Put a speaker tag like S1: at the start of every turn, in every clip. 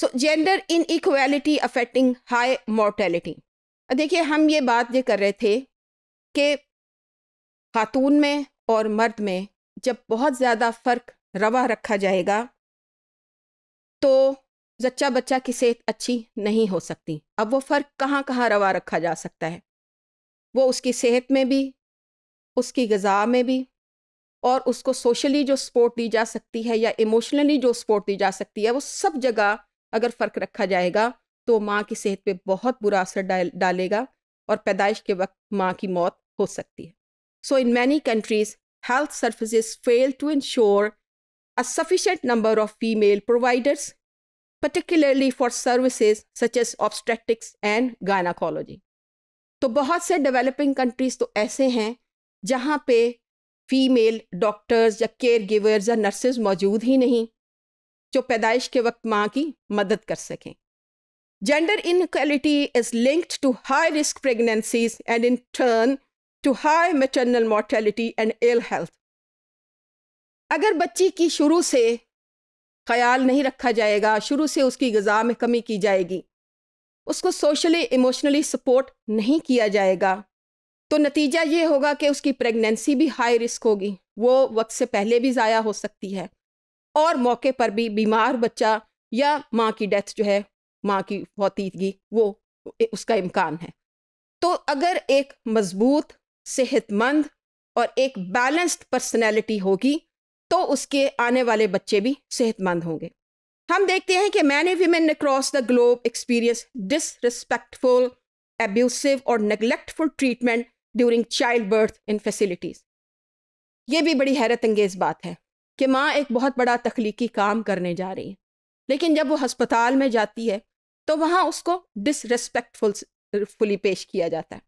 S1: सो gender inequality affecting high mortality देखिए हम ये बात ये कर रहे थे कि खातून में और मर्द में जब बहुत ज़्यादा फ़र्क रवा रखा जाएगा तो जच्चा बच्चा की सेहत अच्छी नहीं हो सकती अब वो फ़र्क कहाँ कहाँ रवा रखा जा सकता है वो उसकी सेहत में भी उसकी गज़ा में भी और उसको सोशली जो सपोर्ट दी जा सकती है या इमोशनली जो सपोर्ट दी जा सकती है वो सब जगह अगर फ़र्क रखा जाएगा तो माँ की सेहत पे बहुत बुरा असर डाल डालेगा और पैदाइश के वक्त माँ की मौत हो सकती है so in many countries health services fail to ensure a sufficient number of female providers particularly for service such as obstetrics and gynaecology तो बहुत से डेवलपिंग कंट्रीज तो ऐसे हैं जहाँ पे फीमेल डॉक्टर्स या केयर गिवर्स या नर्सेज मौजूद ही नहीं जो पैदाइश के वक्त माँ की मदद कर सकें gender inequality is linked to high risk pregnancies and in turn to high maternal mortality and ill health अगर बच्ची की शुरू से ख्याल नहीं रखा जाएगा शुरू से उसकी गज़ा में कमी की जाएगी उसको सोशली इमोशनली सपोर्ट नहीं किया जाएगा तो नतीजा ये होगा कि उसकी प्रेगनेंसी भी हाई रिस्क होगी वो वक्त से पहले भी ज़ाया हो सकती है और मौके पर भी बीमार बच्चा या माँ की डेथ जो है माँ की फौतीदगी वो उसका इम्कान है तो अगर एक मजबूत सेहतमंद और एक बैलेंस्ड पर्सनैलिटी होगी तो उसके आने वाले बच्चे भी सेहतमंद होंगे हम देखते हैं कि many women across the globe experience disrespectful abusive और neglectful treatment during childbirth in facilities ये भी बड़ी हैरत अंगेज बात है कि माँ एक बहुत बड़ा तख्लीकी काम करने जा रही है लेकिन जब वो हस्पताल में जाती है तो वहाँ उसको डिसरेस्पेक्टफुलफुली पेश किया जाता है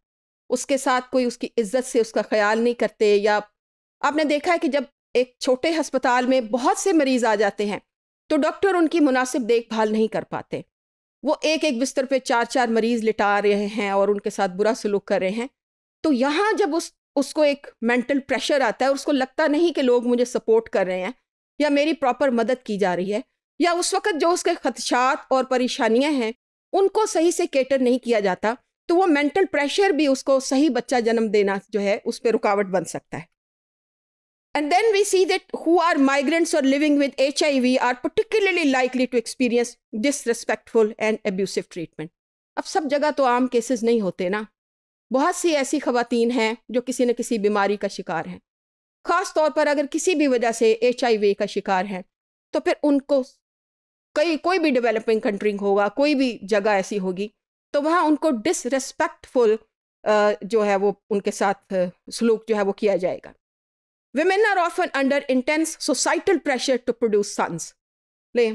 S1: उसके साथ कोई उसकी इज्जत से उसका ख्याल नहीं करते या आपने देखा है कि जब एक छोटे हस्पताल में बहुत से मरीज़ आ जाते हैं तो डॉक्टर उनकी मुनासिब देखभाल नहीं कर पाते वो एक एक बिस्तर पे चार चार मरीज़ लिटा रहे हैं और उनके साथ बुरा सलूक कर रहे हैं तो यहाँ जब उस उसको एक मेंटल प्रेशर आता है उसको लगता नहीं कि लोग मुझे सपोर्ट कर रहे हैं या मेरी प्रॉपर मदद की जा रही है या उस वक्त जो उसके खदशात और परेशानियां हैं उनको सही से केटर नहीं किया जाता तो वो मेंटल प्रेशर भी उसको सही बच्चा जन्म देना जो है उस पर रुकावट बन सकता है and we see that who are migrants और living with H I V are particularly likely to experience disrespectful and abusive treatment अब सब जगह तो आम केसेस नहीं होते ना बहुत सी ऐसी खवतान हैं जो किसी न किसी बीमारी का शिकार हैं ख़ास तौर पर अगर किसी भी वजह से एच का शिकार हैं तो फिर उनको कई कोई भी डेवलपिंग कंट्री होगा कोई भी जगह ऐसी होगी तो वहाँ उनको डिसरेस्पेक्टफुल जो है वो उनके साथ सलूक जो है वो किया जाएगा women are often under intense societal pressure to produce sons ले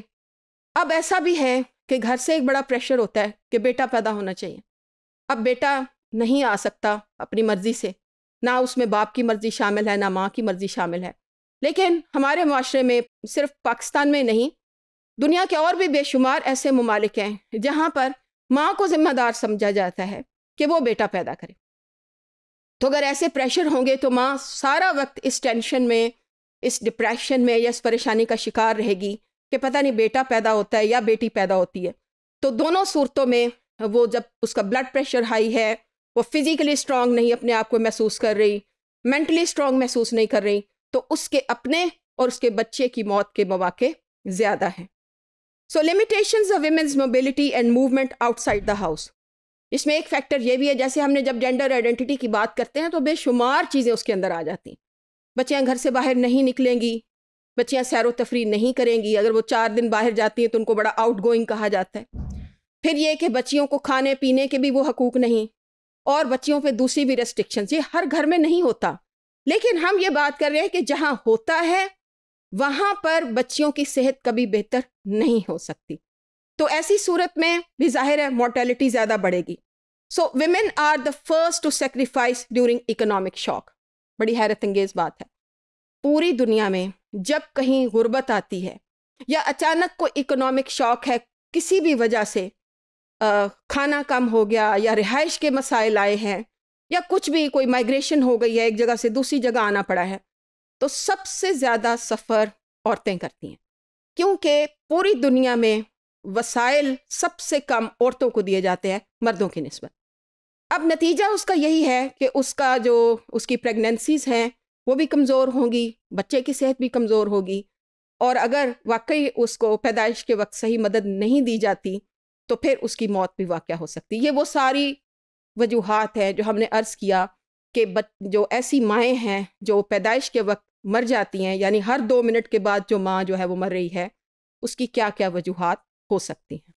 S1: अब ऐसा भी है कि घर से एक बड़ा प्रेशर होता है कि बेटा पैदा होना चाहिए अब बेटा नहीं आ सकता अपनी मर्ज़ी से ना उसमें बाप की मर्ज़ी शामिल है ना माँ की मर्ज़ी शामिल है लेकिन हमारे माशरे में सिर्फ पाकिस्तान में नहीं दुनिया के और भी बेशुमार ऐसे ममालिक हैं जहाँ पर माँ को ज़िम्मेदार समझा जाता है कि वो बेटा पैदा करे तो अगर ऐसे प्रेशर होंगे तो माँ सारा वक्त इस टेंशन में इस डिप्रेशन में या इस परेशानी का शिकार रहेगी कि पता नहीं बेटा पैदा होता है या बेटी पैदा होती है तो दोनों सूरतों में वो जब उसका ब्लड प्रेशर हाई है वो फिज़िकली स्ट्रांग नहीं अपने आप को महसूस कर रही मेंटली स्ट्रांग महसूस नहीं कर रही तो उसके अपने और उसके बच्चे की मौत के मौाक़े ज़्यादा हैं so limitation of women's mobility and movement outside the house इसमें एक फैक्टर ये भी है जैसे हमने जब जेंडर आइडेंटिटी की बात करते हैं तो बेशुमार चीज़ें उसके अंदर आ जाती बच्चियाँ घर से बाहर नहीं निकलेंगी बच्चियाँ सैर तफरी नहीं करेंगी अगर वो चार दिन बाहर जाती हैं तो उनको बड़ा आउट गोइंग कहा जाता है फिर ये कि बच्चियों को खाने पीने के भी वो हकूक नहीं और बच्चियों पे दूसरी भी रेस्ट्रिक्शन ये हर घर में नहीं होता लेकिन हम ये बात कर रहे हैं कि जहाँ होता है वहाँ पर बच्चियों की सेहत कभी बेहतर नहीं हो सकती तो ऐसी सूरत में भी जाहिर है मोर्टेलिटी ज़्यादा बढ़ेगी so women are the first to sacrifice during economic shock बड़ी हैरत अंगेज बात है पूरी दुनिया में जब कहीं गुर्बत आती है या अचानक कोई इकोनॉमिक शॉक है किसी भी वजह से खाना कम हो गया या रिहाइश के मसाइल आए हैं या कुछ भी कोई माइग्रेशन हो गई है एक जगह से दूसरी जगह आना पड़ा है तो सबसे ज़्यादा सफ़र औरतें करती हैं क्योंकि पूरी दुनिया में वसाइल सबसे कम औरतों को दिए जाते हैं मर्दों की नस्बत अब नतीजा उसका यही है कि उसका जो उसकी प्रेगनेंसीज हैं वो भी कमज़ोर होंगी बच्चे की सेहत भी कमज़ोर होगी और अगर वाकई उसको पैदाइश के वक्त सही मदद नहीं दी जाती तो फिर उसकी मौत भी वाक़ हो सकती ये वो सारी वजूहत है जो हमने अर्ज़ किया कि जो ऐसी माएँ हैं जो पैदाइश के वक्त मर जाती हैं यानी हर दो मिनट के बाद जो माँ जो है वो मर रही है उसकी क्या क्या वजूहत हो सकती हैं